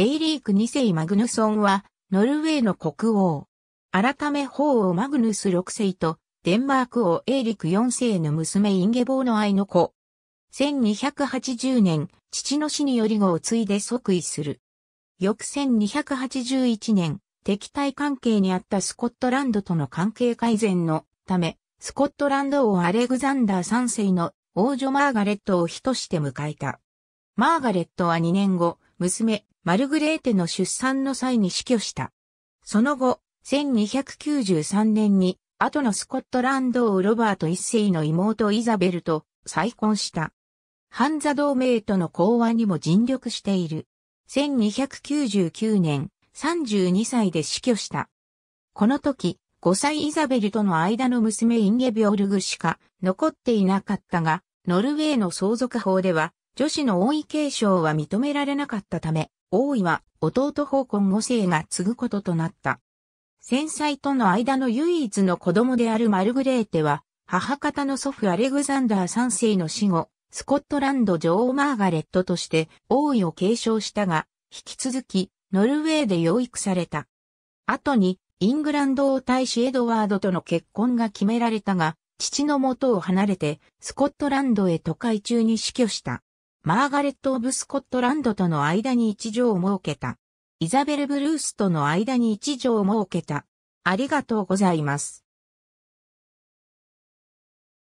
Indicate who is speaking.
Speaker 1: エイリーク2世マグヌソンは、ノルウェーの国王。改め法王マグヌス6世と、デンマーク王エイリク4世の娘インゲボーの愛の子。1280年、父の死により後を継いで即位する。翌1281年、敵対関係にあったスコットランドとの関係改善のため、スコットランド王アレグザンダー3世の王女マーガレットを人として迎えた。マーガレットは2年後、娘、マルグレーテの出産の際に死去した。その後、1293年に、後のスコットランド王ロバート一世の妹イザベルと再婚した。ハンザ同盟との講和にも尽力している。1299年、32歳で死去した。この時、5歳イザベルとの間の娘インゲビオルグしか残っていなかったが、ノルウェーの相続法では、女子の王位継承は認められなかったため、王位は弟方根五世が継ぐこととなった。戦災との間の唯一の子供であるマルグレーテは、母方の祖父アレグザンダー三世の死後、スコットランド女王マーガレットとして王位を継承したが、引き続きノルウェーで養育された。後にイングランド王太子エドワードとの結婚が決められたが、父の元を離れてスコットランドへ都会中に死去した。マーガレット・オブ・スコットランドとの間に一条を設けた。イザベル・ブルースとの間に一条を設けた。ありがとうござ
Speaker 2: います。